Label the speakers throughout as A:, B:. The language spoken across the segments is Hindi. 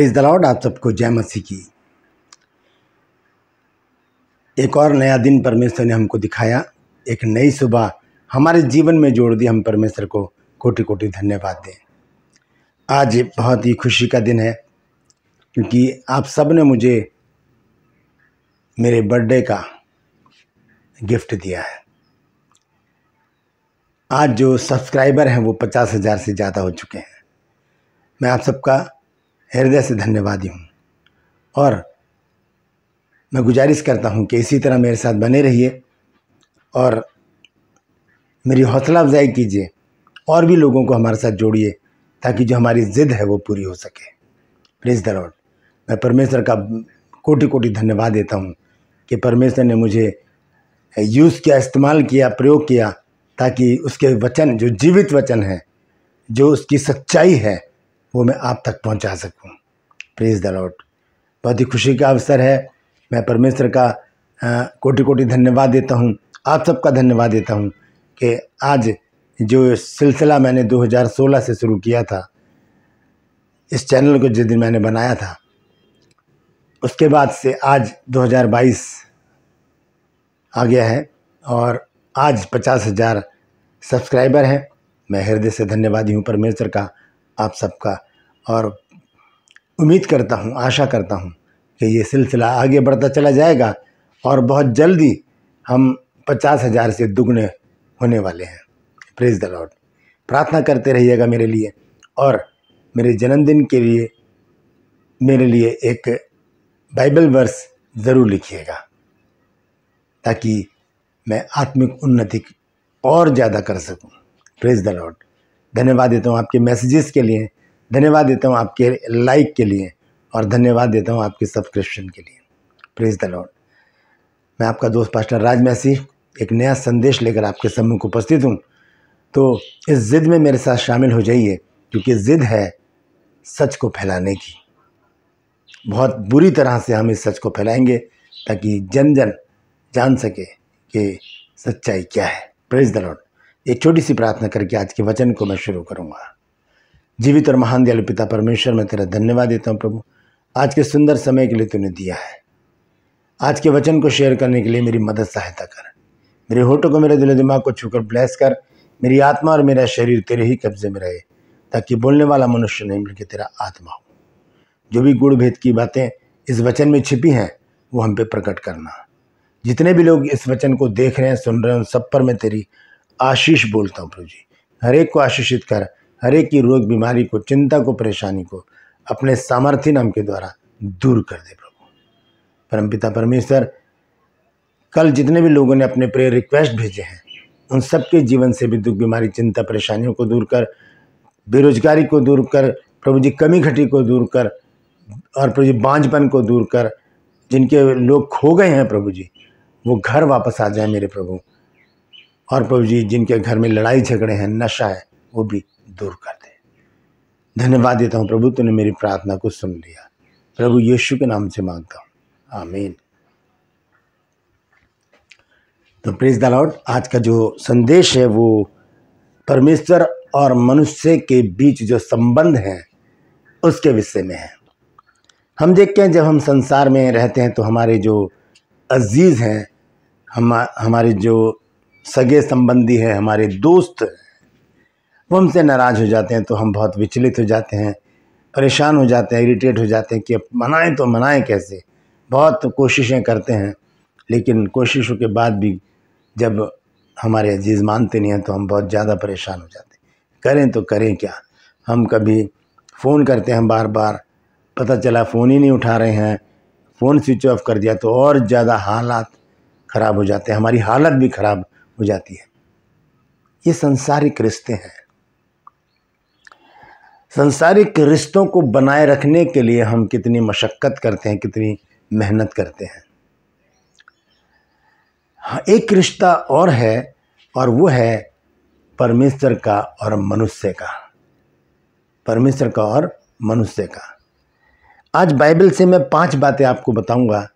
A: प्रेज दलाउड आप सबको जय मसीह की एक और नया दिन परमेश्वर ने हमको दिखाया एक नई सुबह हमारे जीवन में जोड़ दी हम परमेश्वर को कोटि कोटि धन्यवाद दें आज बहुत ही खुशी का दिन है क्योंकि आप सब ने मुझे मेरे बर्थडे का गिफ्ट दिया है आज जो सब्सक्राइबर हैं वो पचास हज़ार से ज़्यादा हो चुके हैं मैं आप सबका हृदय से धन्यवादी हूँ और मैं गुजारिश करता हूँ कि इसी तरह मेरे साथ बने रहिए और मेरी हौसला अफजाई कीजिए और भी लोगों को हमारे साथ जोड़िए ताकि जो हमारी ज़िद है वो पूरी हो सके प्लीज़ द लॉर्ड मैं परमेश्वर का कोटि कोटि धन्यवाद देता हूँ कि परमेश्वर ने मुझे यूज़ किया इस्तेमाल किया प्रयोग किया ताकि उसके वचन जो जीवित वचन है जो उसकी सच्चाई है वो मैं आप तक पहुंचा सकूं प्लीज द लॉर्ड बहुत ही खुशी का अवसर है मैं परमेश्वर का कोटि कोटि धन्यवाद देता हूं आप सबका धन्यवाद देता हूं कि आज जो सिलसिला मैंने 2016 से शुरू किया था इस चैनल को जिस दिन मैंने बनाया था उसके बाद से आज 2022 आ गया है और आज पचास हज़ार सब्सक्राइबर हैं मैं हृदय से धन्यवादी हूँ परमेश्वर का आप सबका और उम्मीद करता हूँ आशा करता हूँ कि ये सिलसिला आगे बढ़ता चला जाएगा और बहुत जल्दी हम पचास हज़ार से दुगने होने वाले हैं प्रेज द लॉर्ड प्रार्थना करते रहिएगा मेरे लिए और मेरे जन्मदिन के लिए मेरे लिए एक बाइबल वर्स ज़रूर लिखिएगा ताकि मैं आत्मिक उन्नति और ज़्यादा कर सकूं प्रेज द लॉर्ड धन्यवाद देता हूँ आपके मैसेजेस के लिए धन्यवाद देता हूँ आपके लाइक के लिए और धन्यवाद देता हूँ आपके सब्सक्रिप्शन के लिए प्रेज द लॉर्ड मैं आपका दोस्त पास्टर राज मैसी एक नया संदेश लेकर आपके सम्मुख उपस्थित हूँ तो इस ज़िद में मेरे साथ शामिल हो जाइए क्योंकि ज़िद है सच को फैलाने की बहुत बुरी तरह से हम इस सच को फैलाएंगे ताकि जन जन जान सके कि सच्चाई क्या है प्रेज द लॉर्ड एक छोटी सी प्रार्थना करके आज के वचन को मैं शुरू करूँगा जीवित और महान दयालु पिता परमेश्वर मैं तेरा धन्यवाद देता हूँ प्रभु आज के सुंदर समय के लिए तूने दिया है आज के वचन को शेयर करने के लिए मेरी मदद सहायता कर मेरे होठों को मेरे दिलो दिमाग को छूकर ब्लेस कर मेरी आत्मा और मेरा शरीर तेरे ही कब्जे में रहे ताकि बोलने वाला मनुष्य नहीं मिलकर तेरा आत्मा हो जो भी गुड़ भेद की बातें इस वचन में छिपी हैं वो हम पे प्रकट करना जितने भी लोग इस वचन को देख रहे हैं सुन रहे हैं उन सब पर मैं तेरी आशीष बोलता हूँ प्रभु जी हरेक को आशीषित कर हरेक की रोग बीमारी को चिंता को परेशानी को अपने सामर्थ्य नाम के द्वारा दूर कर दे प्रभु परम पिता परमेश्वर कल जितने भी लोगों ने अपने प्रेयर रिक्वेस्ट भेजे हैं उन सबके जीवन से भी दुख बीमारी चिंता परेशानियों को दूर कर बेरोजगारी को दूर कर प्रभु जी कमी घटी को दूर कर और प्रभु जी बांझपन को दूर कर जिनके लोग खो गए हैं प्रभु जी वो घर वापस आ जाए मेरे प्रभु और प्रभु जी जिनके घर में लड़ाई झगड़े हैं नशा है वो भी दूर कर दे धन्यवाद देता हूँ प्रभु तूने मेरी प्रार्थना को सुन लिया प्रभु यीशु के नाम से मांगता हूँ आमीन तो प्रेज द लॉर्ड आज का जो संदेश है वो परमेश्वर और मनुष्य के बीच जो संबंध है उसके विषय में है हम देखते हैं जब हम संसार में रहते हैं तो हमारे जो अजीज़ हैं हम हमारे जो सगे संबंधी है हमारे दोस्त वो हमसे नाराज़ हो जाते हैं तो हम बहुत विचलित हो जाते हैं परेशान हो जाते हैं इरीटेट हो जाते हैं कि अब मनाएं तो मनाएं कैसे बहुत कोशिशें करते हैं लेकिन कोशिशों के बाद भी जब हमारे अजीज़ मानते नहीं हैं तो हम बहुत ज़्यादा परेशान हो जाते हैं करें तो करें क्या हम कभी फ़ोन करते हैं बार बार पता चला फ़ोन ही नहीं उठा रहे हैं फ़ोन स्विच ऑफ कर दिया तो और ज़्यादा हालात ख़राब हो जाते हैं हमारी हालत भी ख़राब हो जाती है ये संसारिक रिश्ते हैं संसारिक रिश्तों को बनाए रखने के लिए हम कितनी मशक्क़त करते हैं कितनी मेहनत करते हैं हाँ, एक रिश्ता और है और वो है परमेश्वर का और मनुष्य का परमेश्वर का और मनुष्य का आज बाइबल से मैं पांच बातें आपको बताऊंगा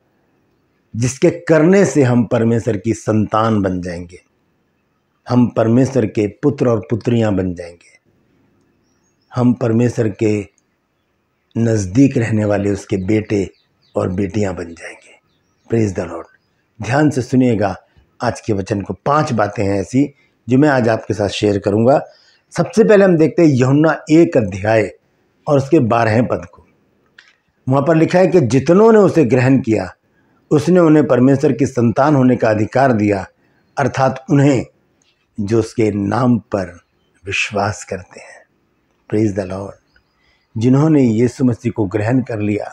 A: जिसके करने से हम परमेश्वर की संतान बन जाएंगे हम परमेश्वर के पुत्र और पुत्रियां बन जाएंगे हम परमेश्वर के नज़दीक रहने वाले उसके बेटे और बेटियां बन जाएंगे प्रेज द लॉर्ड ध्यान से सुनिएगा आज के वचन को पांच बातें हैं ऐसी जो मैं आज आपके साथ शेयर करूंगा सबसे पहले हम देखते हैं यमुना एक अध्याय और उसके बारह पद को वहाँ पर लिखा है कि जितनों ने उसे ग्रहण किया उसने उन्हें परमेश्वर की संतान होने का अधिकार दिया अर्थात उन्हें जो उसके नाम पर विश्वास करते हैं प्रेज द लॉर्ड जिन्होंने यीशु मसीह को ग्रहण कर लिया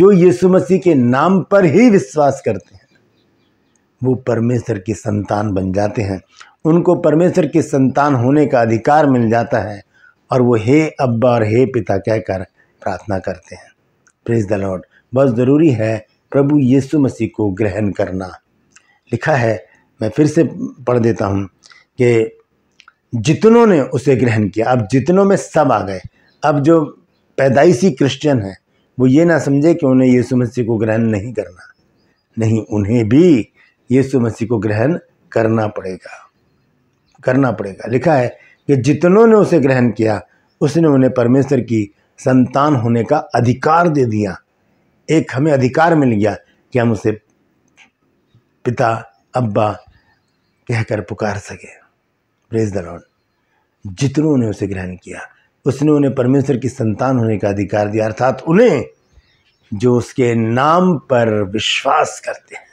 A: जो यीशु मसीह के नाम पर ही विश्वास करते हैं वो परमेश्वर की संतान बन जाते हैं उनको परमेश्वर की संतान होने का अधिकार मिल जाता है और वो हे अब्बा और हे पिता कहकर प्रार्थना करते हैं प्रेज द लॉर्ड बहुत ज़रूरी है प्रभु यीशु मसीह को ग्रहण करना लिखा है मैं फिर से पढ़ देता हूँ कि जितनों ने उसे ग्रहण किया अब जितनों में सब आ गए अब जो पैदाइशी क्रिश्चियन हैं वो ये ना समझे कि उन्हें यीशु मसीह को ग्रहण नहीं करना नहीं उन्हें भी यीशु मसीह को ग्रहण करना पड़ेगा करना पड़ेगा लिखा है कि जितनों ने उसे ग्रहण किया उसने उन्हें परमेश्वर की संतान होने का अधिकार दे दिया एक हमें अधिकार मिल गया कि हम उसे पिता अब्बा कहकर पुकार सकें प्रेज द लॉर्ड जितनों ने उसे ग्रहण किया उसने उन्हें परमेश्वर की संतान होने का अधिकार दिया अर्थात उन्हें जो उसके नाम पर विश्वास करते हैं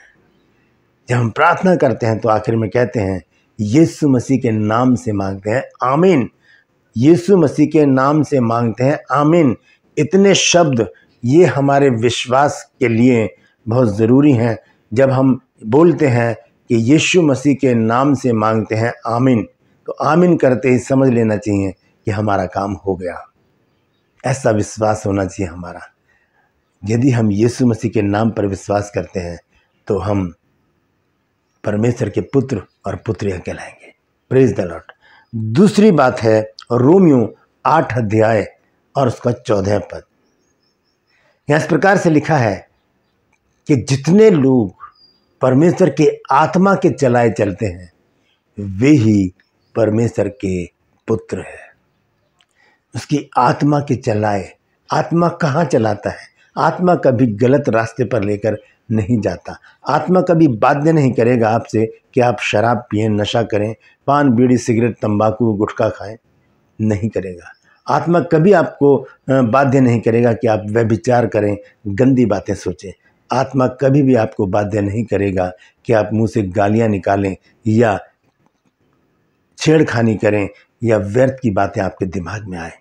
A: जब हम प्रार्थना करते हैं तो आखिर में कहते हैं यीशु मसीह के नाम से मांगते हैं आमीन यीशु मसीह के नाम से मांगते हैं आमीन इतने शब्द ये हमारे विश्वास के लिए बहुत ज़रूरी हैं जब हम बोलते हैं कि यीशु मसीह के नाम से मांगते हैं आमीन तो आमिन करते ही समझ लेना चाहिए कि हमारा काम हो गया ऐसा विश्वास होना चाहिए हमारा यदि हम यीशु मसीह के नाम पर विश्वास करते हैं तो हम परमेश्वर के पुत्र और पुत्रियाँ कहलाएंगे प्रेज द लॉर्ड दूसरी बात है रोमियो आठ अध्याय और उसका चौदह पद यहाँ इस प्रकार से लिखा है कि जितने लोग परमेश्वर के आत्मा के चलाए चलते हैं वे ही परमेश्वर के पुत्र है उसकी आत्मा की चलाए आत्मा कहाँ चलाता है आत्मा कभी गलत रास्ते पर लेकर नहीं जाता आत्मा कभी बाध्य नहीं करेगा आपसे कि आप शराब पिए नशा करें पान बीड़ी सिगरेट तंबाकू गुटखा खाएं नहीं करेगा आत्मा कभी आपको बाध्य नहीं करेगा कि आप व्यभिचार करें गंदी बातें सोचें आत्मा कभी भी आपको बाध्य नहीं करेगा कि आप मुंह से गालियां निकालें या छेड़खानी करें या व्यर्थ की बातें आपके दिमाग में आए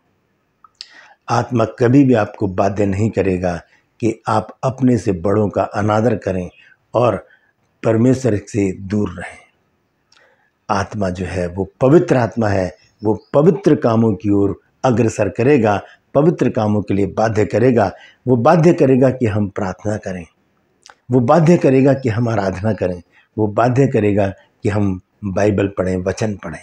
A: आत्मा कभी भी आपको बाध्य नहीं करेगा कि आप अपने से बड़ों का अनादर करें और परमेश्वर से दूर रहें आत्मा जो है वो पवित्र आत्मा है वो पवित्र कामों की ओर अग्रसर करेगा पवित्र कामों के लिए बाध्य करेगा वो बाध्य करेगा कि हम प्रार्थना करें वो बाध्य करेगा कि हम आराधना करें वो बाध्य करेगा कि हम बाइबल पढ़ें वचन पढ़ें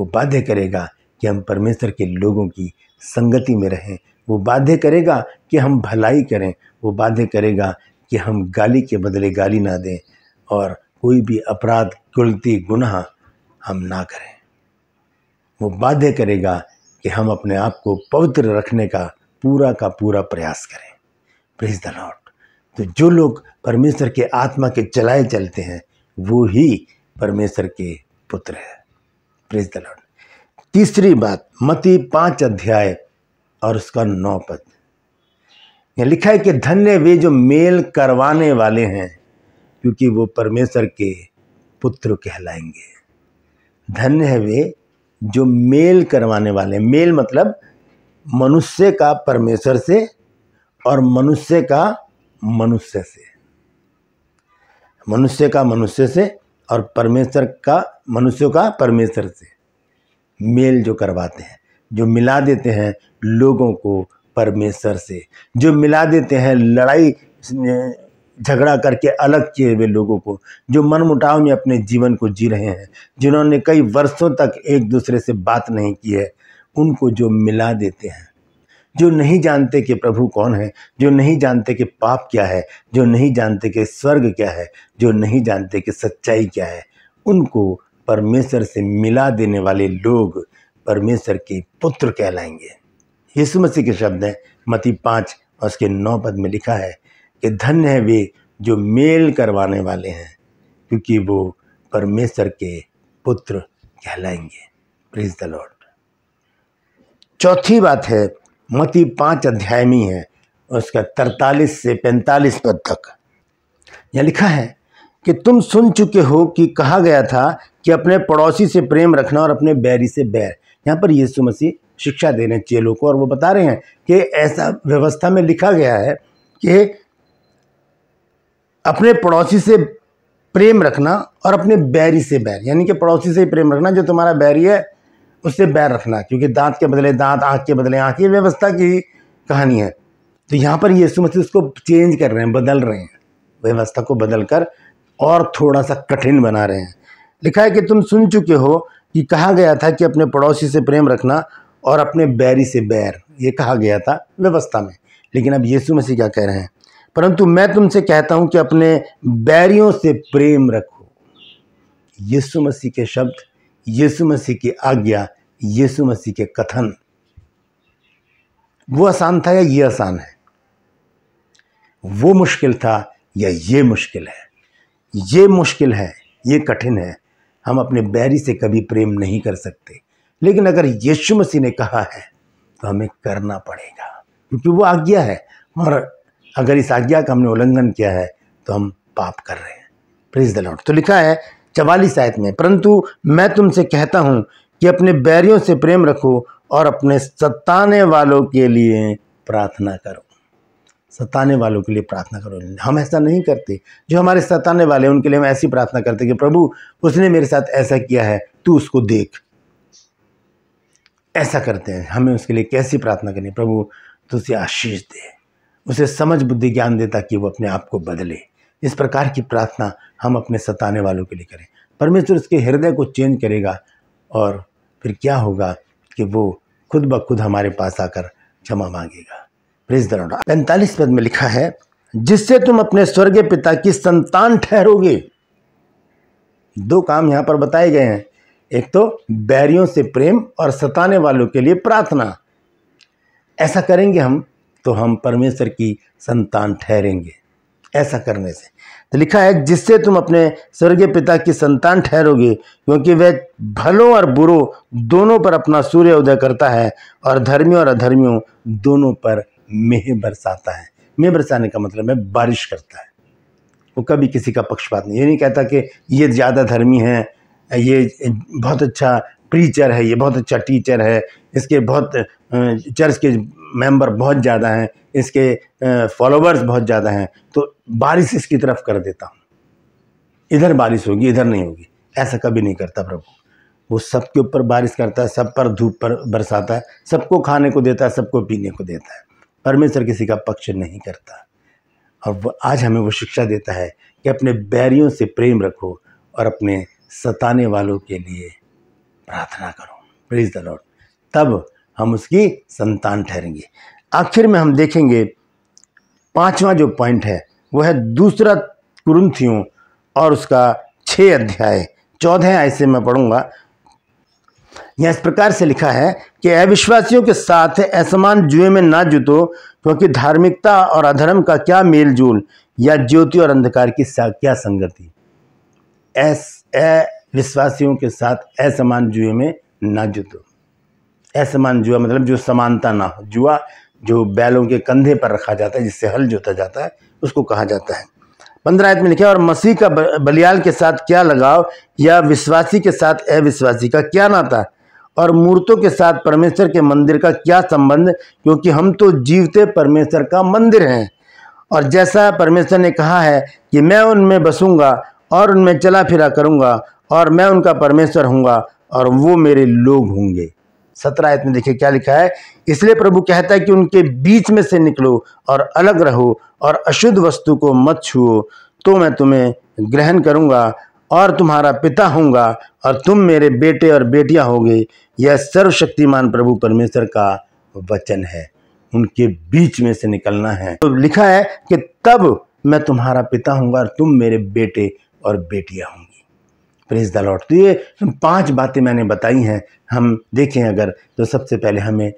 A: वो बाध्य करेगा कि हम परमेश्वर के लोगों की संगति में रहें वो बाध्य करेगा कि हम भलाई करें वो बाध्य करेगा कि हम गाली के बदले गाली ना दें और कोई भी अपराध गलती गुनाह हम ना करें वो बाध्य करेगा कि हम अपने आप को पवित्र रखने का पूरा का पूरा प्रयास करें प्लीज द लॉर्ड तो जो लोग परमेश्वर के आत्मा के चलाए चलते हैं वो ही परमेश्वर के पुत्र हैं प्रेज द लॉर्ड तीसरी बात मती पांच अध्याय और उसका नौ पद यह लिखा है कि धन्य वे जो मेल करवाने वाले हैं क्योंकि वो परमेश्वर के पुत्र कहलाएंगे धन्य है वे जो मेल करवाने वाले मेल मतलब मनुष्य का परमेश्वर से और मनुष्य का मनुष्य से मनुष्य का मनुष्य से और परमेश्वर का मनुष्यों का परमेश्वर से मेल जो करवाते हैं जो मिला देते हैं लोगों को परमेश्वर से जो मिला देते हैं लड़ाई झगड़ा करके अलग किए हुए लोगों को जो मनमुटाव में अपने जीवन को जी रहे हैं जिन्होंने कई वर्षों तक एक दूसरे से बात नहीं की है उनको जो मिला देते हैं जो नहीं जानते कि प्रभु कौन है जो नहीं जानते कि पाप क्या है जो नहीं जानते कि स्वर्ग क्या है जो नहीं जानते कि सच्चाई क्या है उनको परमेश्वर से मिला देने वाले लोग परमेश्वर के पुत्र कहलाएंगे यीशु मसीह के शब्द हैं मती पाँच उसके नौ पद में लिखा है कि धन्य है वे जो मेल करवाने वाले हैं क्योंकि वो परमेश्वर के पुत्र कहलाएंगे प्लीज द लॉर्ड चौथी बात है मती पाँच अध्याय में है उसका तरतालीस से पैंतालीस पद तक यह लिखा है कि तुम सुन चुके हो कि कहा गया था कि अपने पड़ोसी से प्रेम रखना और अपने बैरी से बैर यहाँ पर यीशु मसीह शिक्षा दे रहे हैं चेलों को और वो बता रहे हैं कि ऐसा व्यवस्था में लिखा गया है कि अपने पड़ोसी से प्रेम रखना और अपने बैरी से बैर यानी कि पड़ोसी से ही प्रेम रखना जो तुम्हारा बैरी है उससे बैर रखना क्योंकि दांत के बदले दांत आँख के बदले आँख ये व्यवस्था की कहानी है तो यहाँ पर यीशु मसीह उसको चेंज कर रहे हैं बदल रहे हैं व्यवस्था को बदल कर और थोड़ा सा कठिन बना रहे हैं लिखा है कि तुम सुन चुके हो कि कहा गया था कि अपने पड़ोसी से प्रेम रखना और अपने बैरी से बैर ये कहा गया था व्यवस्था में लेकिन अब यीशु मसीह क्या कह रहे हैं परंतु मैं तुमसे कहता हूं कि अपने बैरियों से प्रेम रखो यीशु मसीह के शब्द यीशु मसीह की आज्ञा यीशु मसीह के कथन वो आसान था या ये आसान है वो मुश्किल था या ये मुश्किल है ये मुश्किल है ये कठिन है हम अपने बैरी से कभी प्रेम नहीं कर सकते लेकिन अगर यीशु मसीह ने कहा है तो हमें करना पड़ेगा क्योंकि वो आज्ञा है और अगर इस आज्ञा का हमने उल्लंघन किया है तो हम पाप कर रहे हैं प्लीज द लॉर्ड तो लिखा है चवालीस आयत में परंतु मैं तुमसे कहता हूँ कि अपने बैरियों से प्रेम रखो और अपने सताने वालों के लिए प्रार्थना करो सताने वालों के लिए प्रार्थना करो हम ऐसा नहीं करते जो हमारे सताने वाले हैं उनके लिए हम ऐसी प्रार्थना करते कि प्रभु उसने मेरे साथ ऐसा किया है तू उसको देख ऐसा करते हैं हमें उसके लिए कैसी प्रार्थना करनी प्रभु तो उसे आशीष दे उसे समझ बुद्धि ज्ञान दे ताकि वो अपने आप को बदले इस प्रकार की प्रार्थना हम अपने सताने वालों के लिए करें परमेश्वर उसके हृदय को चेंज करेगा और फिर क्या होगा कि वो खुद ब खुद हमारे पास आकर क्षमा मांगेगा प्रेज पैंतालीस पद में लिखा है जिससे तुम अपने स्वर्गीय पिता की संतान ठहरोगे दो काम यहां पर बताए गए हैं एक तो बैरियों से प्रेम और सताने वालों के लिए प्रार्थना ऐसा करेंगे हम तो हम परमेश्वर की संतान ठहरेंगे ऐसा करने से तो लिखा है जिससे तुम अपने स्वर्गीय पिता की संतान ठहरोगे क्योंकि वह भलों और बुरों दोनों पर अपना सूर्य उदय करता है और धर्मियों और अधर्मियों दोनों पर मेह बरसाता है मेह बरसाने का मतलब है बारिश करता है वो कभी किसी का पक्षपात नहीं ये नहीं कहता कि ये ज़्यादा धर्मी अच्छा है ये बहुत अच्छा प्रीचर है ये बहुत अच्छा टीचर है इसके बहुत चर्च के मेंबर बहुत ज़्यादा हैं इसके फॉलोवर्स बहुत ज़्यादा हैं तो बारिश इसकी तरफ कर देता हूँ इधर बारिश होगी इधर नहीं होगी ऐसा कभी नहीं करता प्रभु वो सबके ऊपर बारिश करता है सब पर धूप पर बरसाता है सबको खाने को देता है सबको पीने को देता है परमेश्वर किसी का पक्ष नहीं करता और आज हमें वो शिक्षा देता है कि अपने बैरियों से प्रेम रखो और अपने सताने वालों के लिए प्रार्थना करो प्लीज़ द लॉर्ड तब हम उसकी संतान ठहरेंगे आखिर में हम देखेंगे पांचवा जो पॉइंट है वह है दूसरा कुरुंथियों और उसका छः अध्याय चौदह ऐसे मैं पढ़ूंगा यह इस प्रकार से लिखा है कि अविश्वासियों के साथ असमान जुए में ना जुतो क्योंकि धार्मिकता और अधर्म का क्या मेल जोल या ज्योति और अंधकार की क्या संगति ऐस अविश्वासियों के साथ असमान जुए में ना जुतो असमान जुआ मतलब जो समानता ना हो जुआ जो बैलों के कंधे पर रखा जाता है जिससे हल जोता जाता है उसको कहा जाता है पंद्रह आयत में लिखा और मसीह का बलियाल के साथ क्या लगाव या विश्वासी के साथ अविश्वासी का क्या नाता और मूर्तों के साथ परमेश्वर के मंदिर का क्या संबंध क्योंकि हम तो जीवते परमेश्वर का मंदिर हैं और जैसा परमेश्वर ने कहा है कि मैं उनमें बसूंगा और उनमें चला फिरा करूंगा और मैं उनका परमेश्वर हूंगा और वो मेरे लोग होंगे सत्रह में देखिए क्या लिखा है इसलिए प्रभु कहता है कि उनके बीच में से निकलो और अलग रहो और अशुद्ध वस्तु को मत छुओ तो मैं तुम्हें ग्रहण करूँगा और तुम्हारा पिता होऊंगा और तुम मेरे बेटे और बेटियां होगे यह सर्वशक्तिमान प्रभु परमेश्वर का वचन है उनके बीच में से निकलना है तो लिखा है कि तब मैं तुम्हारा पिता होऊंगा और तुम मेरे बेटे और बेटियां होंगी प्रेज द लॉर्ड तो ये पांच बातें मैंने बताई हैं हम देखें अगर तो सबसे पहले हमें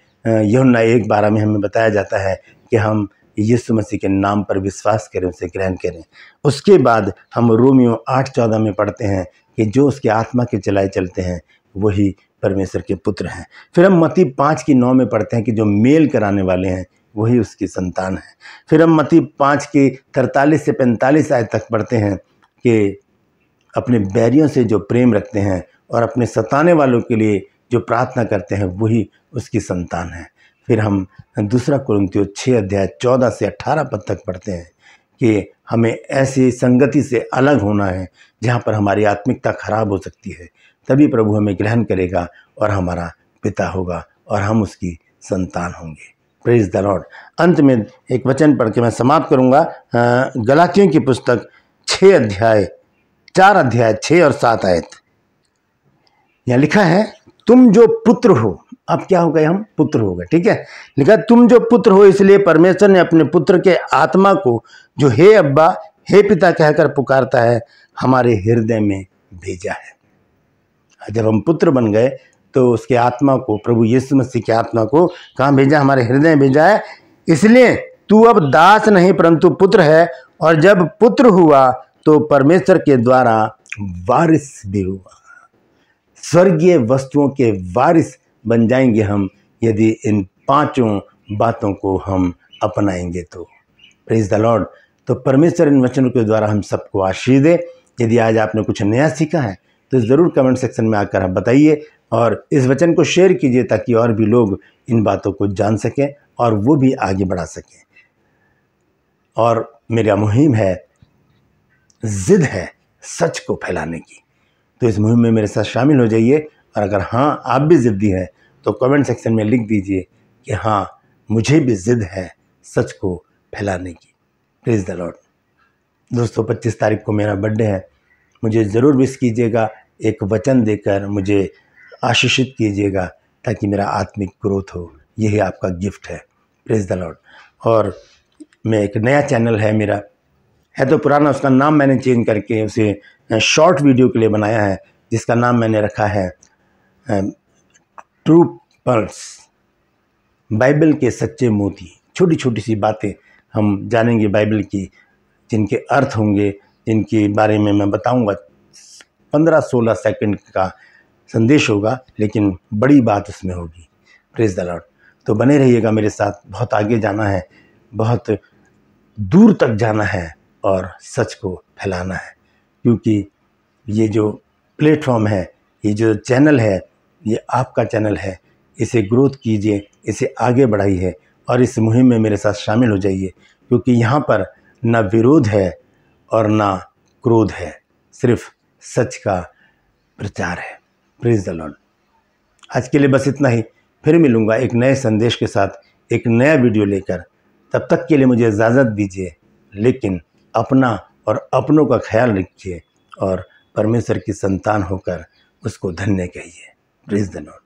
A: यमुना एक बारह में हमें बताया जाता है कि हम यीशु मसीह के नाम पर विश्वास करें उसे ग्रहण करें उसके बाद हम रोमियो आठ चौदह में पढ़ते हैं कि जो उसके आत्मा के चलाए चलते हैं वही परमेश्वर के पुत्र हैं फिर हम मती पाँच की नौ में पढ़ते हैं कि जो मेल कराने वाले हैं वही उसकी संतान है फिर हम मती पाँच की तरतालीस से पैंतालीस आय तक पढ़ते हैं कि अपने बैरियों से जो प्रेम रखते हैं और अपने सताने वालों के लिए जो प्रार्थना करते हैं वही उसकी संतान है फिर हम दूसरा कुरंतियों छः अध्याय चौदह से अट्ठारह पद तक पढ़ते हैं कि हमें ऐसी संगति से अलग होना है जहाँ पर हमारी आत्मिकता खराब हो सकती है तभी प्रभु हमें ग्रहण करेगा और हमारा पिता होगा और हम उसकी संतान होंगे प्रेज द लॉर्ड अंत में एक वचन पढ़ के मैं समाप्त करूँगा गलातियों की पुस्तक छः अध्याय चार अध्याय छः और सात आयत यहाँ लिखा है तुम जो पुत्र हो अब क्या हो गए हम पुत्र हो गए ठीक है लिखा तुम जो पुत्र हो इसलिए परमेश्वर ने अपने पुत्र के आत्मा को जो हे अब्बा हे पिता कहकर पुकारता है हमारे हृदय में भेजा है जब हम पुत्र बन गए तो उसके आत्मा को प्रभु यीशु मसीह की आत्मा को कहाँ भेजा हमारे हृदय में भेजा है इसलिए तू अब दास नहीं परंतु पुत्र है और जब पुत्र हुआ तो परमेश्वर के द्वारा वारिस भी हुआ स्वर्गीय वस्तुओं के वारिस बन जाएंगे हम यदि इन पांचों बातों को हम अपनाएंगे तो प्रेज द लॉर्ड तो परमेश्वर इन वचनों के द्वारा हम सबको आशीष दे यदि आज आपने कुछ नया सीखा है तो ज़रूर कमेंट सेक्शन में आकर आप बताइए और इस वचन को शेयर कीजिए ताकि और भी लोग इन बातों को जान सकें और वो भी आगे बढ़ा सकें और मेरा मुहिम है ज़िद है सच को फैलाने की तो इस मुहिम में मेरे साथ शामिल हो जाइए और अगर हाँ आप भी ज़िद्दी हैं तो कमेंट सेक्शन में लिख दीजिए कि हाँ मुझे भी ज़िद है सच को फैलाने की प्लीज़ द लॉर्ड दोस्तों 25 तारीख को मेरा बर्थडे है मुझे ज़रूर विश कीजिएगा एक वचन देकर मुझे आशीषित कीजिएगा ताकि मेरा आत्मिक ग्रोथ हो यही आपका गिफ्ट है प्रेस द लॉर्ड और मैं एक नया चैनल है मेरा है तो पुराना उसका नाम मैंने चेंज करके उसे शॉर्ट वीडियो के लिए बनाया है जिसका नाम मैंने रखा है ट्रू पर्ल्स बाइबल के सच्चे मोती छोटी छोटी सी बातें हम जानेंगे बाइबल की जिनके अर्थ होंगे जिनके बारे में मैं बताऊंगा पंद्रह सोलह सेकंड का संदेश होगा लेकिन बड़ी बात उसमें होगी प्रेज द लॉर्ड तो बने रहिएगा मेरे साथ बहुत आगे जाना है बहुत दूर तक जाना है और सच को फैलाना है क्योंकि ये जो प्लेटफॉर्म है ये जो चैनल है ये आपका चैनल है इसे ग्रोथ कीजिए इसे आगे बढ़ाइए और इस मुहिम में मेरे साथ शामिल हो जाइए क्योंकि यहाँ पर ना विरोध है और ना क्रोध है सिर्फ सच का प्रचार है प्रिंस दलोन आज के लिए बस इतना ही फिर मिलूँगा एक नए संदेश के साथ एक नया वीडियो लेकर तब तक के लिए मुझे इजाज़त दीजिए लेकिन अपना और अपनों का ख्याल रखिए और परमेश्वर की संतान होकर उसको धन्य कहिए Praise the Lord.